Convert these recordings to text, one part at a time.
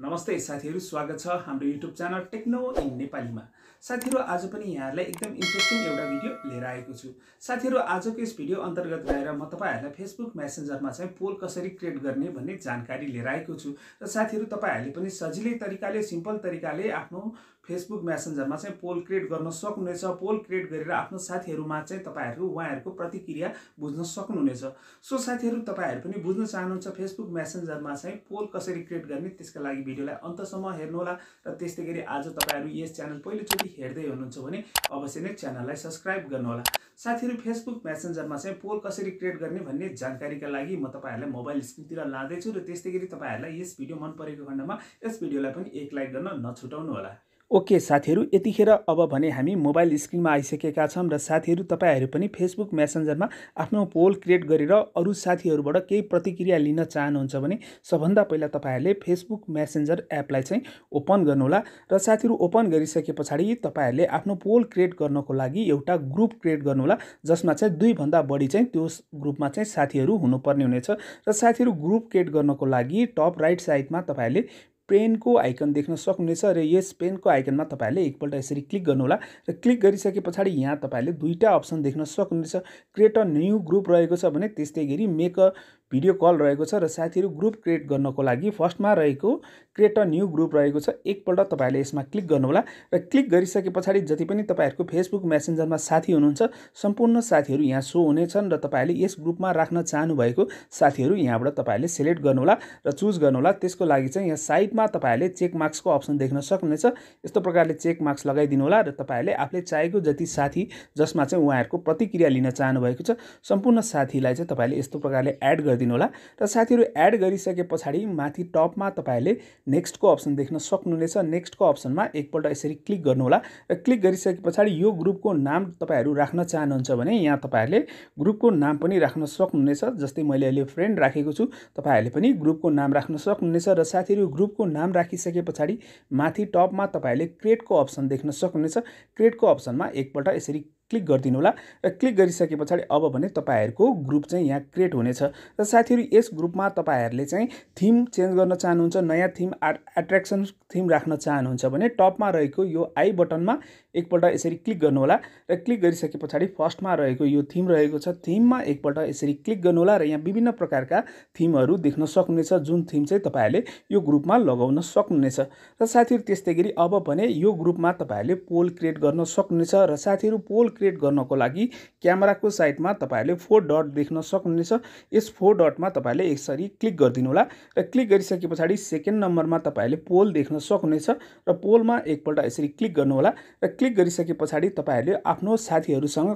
नमस्ते साथीहरू स्वागत छ हाम्रो युट्युब च्यानल टेक्नो इन नेपालीमा साथीहरू आज पनि यहाँहरूलाई एकदम इन्ट्रेस्टिङ एउटा भिडियो लिएर आएको छु साथीहरू आजको यस भिडियो अन्तर्गत गएर म तपाईँहरूलाई फेसबुक मेसेन्जरमा चाहिँ पोल कसरी क्रिएट गर्ने भन्ने जानकारी लिएर आएको छु र साथीहरू तपाईँहरूले पनि सजिलै तरिकाले सिम्पल तरिकाले आफ्नो फेसबुक म्यासेन्जरमा चाहिँ पोल क्रिएट गर्न सक्नुहुनेछ पोल क्रिएट गरेर आफ्नो साथीहरूमा चाहिँ तपाईँहरू उहाँहरूको प्रतिक्रिया बुझ्न सक्नुहुनेछ सो साथीहरू तपाईँहरू पनि बुझ्न चाहनुहुन्छ फेसबुक म्यासेन्जरमा चाहिँ पोल कसरी क्रिएट गर्ने त्यसका लागि भिडियोलाई अन्तसम्म हेर्नुहोला र त्यस्तै गरी आज तपाईँहरू यस च्यानल पहिलोचोटि हेर्दै हुनुहुन्छ भने अवश्य नै च्यानललाई सब्सक्राइब गर्नुहोला साथीहरू फेसबुक म्यासेन्जरमा चाहिँ पोल कसरी क्रिएट गर्ने भन्ने जानकारीका लागि म तपाईँहरूलाई मोबाइल स्क्रिनतिर लाँदैछु र त्यस्तै गरी तपाईँहरूलाई यस भिडियो मन परेको खण्डमा यस भिडियोलाई पनि एक लाइक गर्न नछुटाउनु होला ओके साथीहरू यतिखेर अब भने हामी मोबाइल स्क्रिनमा आइसकेका छौँ र साथीहरू तपाईँहरू पनि फेसबुक मेसेन्जरमा आफ्नो पोल क्रिएट गरेर अरू साथीहरूबाट केही प्रतिक्रिया लिन चाहनुहुन्छ भने सबभन्दा पहिला तपाईँहरूले फेसबुक मेसेन्जर एपलाई चाहिँ ओपन गर्नुहोला र साथीहरू ओपन गरिसके पछाडि तपाईँहरूले आफ्नो पोल क्रिएट गर्नको लागि एउटा ग्रुप क्रिएट गर्नुहोला जसमा चाहिँ दुईभन्दा बढी चाहिँ त्यो ग्रुपमा चाहिँ साथीहरू हुनुपर्ने हुनेछ र साथीहरू ग्रुप क्रिएट गर्नको लागि टप राइट साइडमा तपाईँहरूले पेनको आइकन देख्न सक्नुहुनेछ र यस पेनको आइकनमा तपाईँहरूले एकपल्ट यसरी क्लिक गर्नुहोला र क्लिक गरिसके पछाडि यहाँ तपाईँहरूले दुईवटा अप्सन देख्न सक्नुहुनेछ क्रिएट अ न्यू ग्रुप रहेको छ भने त्यस्तै गरी मेक अ भिडियो कल रहेको छ र साथीहरू ग्रुप क्रिएट गर्नको लागि फर्स्टमा रहेको क्रिएट अ न्यू ग्रुप रहेको छ एकपल्ट तपाईँहरूले यसमा क्लिक गर्नुहोला र क्लिक गरिसके पछाडि जति पनि तपाईँहरूको फेसबुक मेसेन्जरमा साथी हुनुहुन्छ सम्पूर्ण साथीहरू यहाँ सो हुनेछन् र तपाईँहरूले यस ग्रुपमा राख्न चाहनुभएको साथीहरू यहाँबाट तपाईँहरूले सेलेक्ट गर्नुहोला र चुज गर्नुहोला त्यसको लागि चाहिँ यहाँ साइडमा तपाईँहरूले चेक मार्क्सको अप्सन देख्न सक्नुहुनेछ यस्तो प्रकारले चेक मार्क्स लगाइदिनु होला र तपाईँहरूले आफूले चाहेको जति साथी जसमा चाहिँ उहाँहरूको प्रतिक्रिया लिन चाहनुभएको छ सम्पूर्ण साथीलाई चाहिँ तपाईँले यस्तो प्रकारले एड गरिदिनु गरिदिनुहोला र साथीहरू एड गरिसके पछाडि माथि टपमा तपाईँहरूले नेक्स्टको अप्सन देख्न सक्नुहुनेछ नेक्स्टको अप्सनमा एकपल्ट यसरी क्लिक गर्नुहोला र क्लिक गरिसके पछाडि यो ग्रुपको नाम तपाईँहरू राख्न चाहनुहुन्छ भने यहाँ तपाईँहरूले ग्रुपको नाम पनि राख्न सक्नुहुनेछ जस्तै मैले अहिले फ्रेन्ड राखेको छु तपाईँहरूले पनि ग्रुपको नाम राख्न सक्नुहुनेछ र साथीहरू ग्रुपको नाम राखिसके पछाडि माथि टपमा तपाईँहरूले क्रिएटको अप्सन देख्न सक्नुहुनेछ क्रिएटको अप्सनमा एकपल्ट यसरी क्लिक गरिदिनु होला र क्लिक गरिसके पछाडि अब भने तपाईँहरूको ग्रुप चाहिँ यहाँ क्रिएट हुनेछ र साथीहरू यस ग्रुपमा तपाईँहरूले चाहिँ थिम चेन्ज गर्न चाहनुहुन्छ नयाँ थिम आर्ट एट्र्याक्सन थिम राख्न चाहनुहुन्छ भने टपमा रहेको यो आई बटनमा एकपल्ट यसरी क्लिक गर्नुहोला र क्लिक गरिसके पछाडि फर्स्टमा रहेको यो थिम रहेको छ थिममा एकपल्ट यसरी क्लिक गर्नुहोला र यहाँ विभिन्न प्रकारका थिमहरू देख्न सक्नुहुनेछ जुन थिम चाहिँ तपाईँहरूले यो ग्रुपमा लगाउन सक्नुहुनेछ र साथीहरू त्यस्तै गरी अब भने यो ग्रुपमा तपाईँहरूले पोल क्रिएट गर्न सक्नुहुनेछ र साथीहरू पोल क्रिएट गर्नको लागि क्यामेराको साइडमा तपाईँहरूले फोर डट देख्न सक्नुहुनेछ यस फोर डटमा तपाईँहरूले यसरी क्लिक गरिदिनु होला र क्लिक गरिसके पछाडि सेकेन्ड नम्बरमा तपाईँहरूले पोल देख्न सक्नुहुनेछ र पोलमा एकपल्ट यसरी क्लिक गर्नुहोला र क्लिक क्लिक गरिसके पछाडि तपाईँहरूले आफ्नो साथीहरूसँग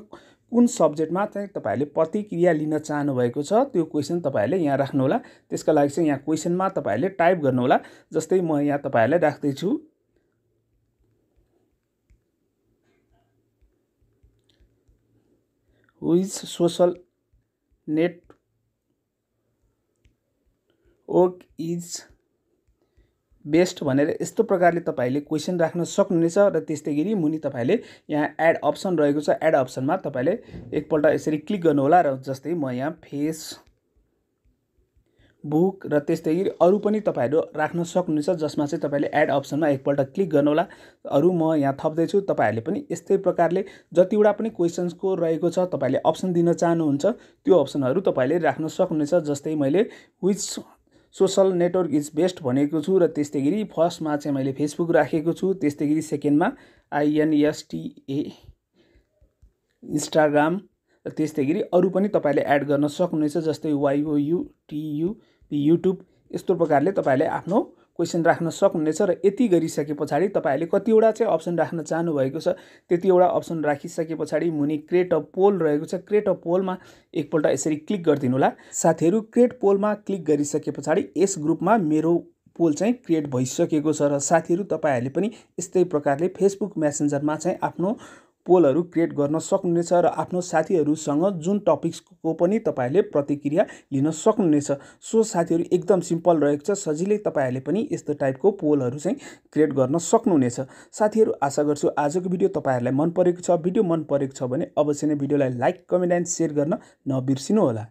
कुन सब्जेक्टमा चाहिँ तपाईँहरूले प्रतिक्रिया लिन चाहनुभएको छ त्यो क्वेसन तपाईँहरूले यहाँ राख्नुहोला त्यसका लागि चाहिँ यहाँ क्वेसनमा तपाईँहरूले टाइप गर्नुहोला जस्तै म यहाँ तपाईँहरूलाई राख्दैछु which social network is best भनेर यस्तो प्रकारले तपाईँले क्वेसन राख्न सक्नुहुनेछ र त्यस्तै गरी मुनि तपाईँले यहाँ एड अप्सन रहेको छ एड अप्सनमा तपाईँले एकपल्ट यसरी क्लिक गर्नुहोला र जस्तै म यहाँ फेस बुक र त्यस्तै गरी अरू पनि तपाईँहरू राख्न सक्नुहुनेछ जसमा चाहिँ तपाईँले एड अप्सनमा एकपल्ट क्लिक गर्नुहोला अरू म यहाँ थप्दैछु तपाईँहरूले पनि यस्तै प्रकारले जतिवटा पनि क्वेसन्सको रहेको छ तपाईँले अप्सन दिन चाहनुहुन्छ त्यो अप्सनहरू तपाईँले राख्न सक्नुहुनेछ जस्तै मैले which social network is best भनेको छु र त्यस्तै गरी फर्स्टमा चाहिँ मैले फेसबुक राखेको छु त्यस्तै गरी सेकेन्डमा आइएनएसटिए इन्स्टाग्राम र त्यस्तै गरी अरू पनि तपाईँले एड गर्न सक्नुहुनेछ जस्तै वाइओयुटियुपी युट्युब यस्तो प्रकारले तपाईँले आफ्नो क्वेसन राख्न सक्नुहुनेछ र यति गरिसके पछाडि तपाईँहरूले कतिवटा चाहिँ अप्सन राख्न चाहनुभएको छ त्यतिवटा अप्सन राखिसके पछाडि मुनि क्रिएट अ पोल रहेको छ क्रिएट अ पोलमा एकपल्ट यसरी क्लिक गरिदिनु होला साथीहरू क्रिएट पोलमा क्लिक गरिसके पछाडि यस ग्रुपमा मेरो पोल चाहिँ क्रिएट भइसकेको छ र साथीहरू तपाईँहरूले पनि यस्तै प्रकारले फेसबुक मेसेन्जरमा चाहिँ आफ्नो पोलहरू क्रिएट गर्न सक्नुहुनेछ र आफ्नो साथीहरूसँग जुन टपिक्सको पनि तपाईँहरूले प्रतिक्रिया लिन सक्नुहुनेछ सो साथीहरू एकदम सिम्पल रहेको छ सजिलै तपाईँहरूले पनि यस्तो टाइपको पोलहरू चाहिँ क्रिएट गर्न सक्नुहुनेछ साथीहरू आशा गर्छु आजको भिडियो तपाईँहरूलाई मन परेको छ भिडियो मन परेको छ भने अवश्य नै भिडियोलाई लाइक कमेन्ट एन्ड सेयर गर्न नबिर्सिनुहोला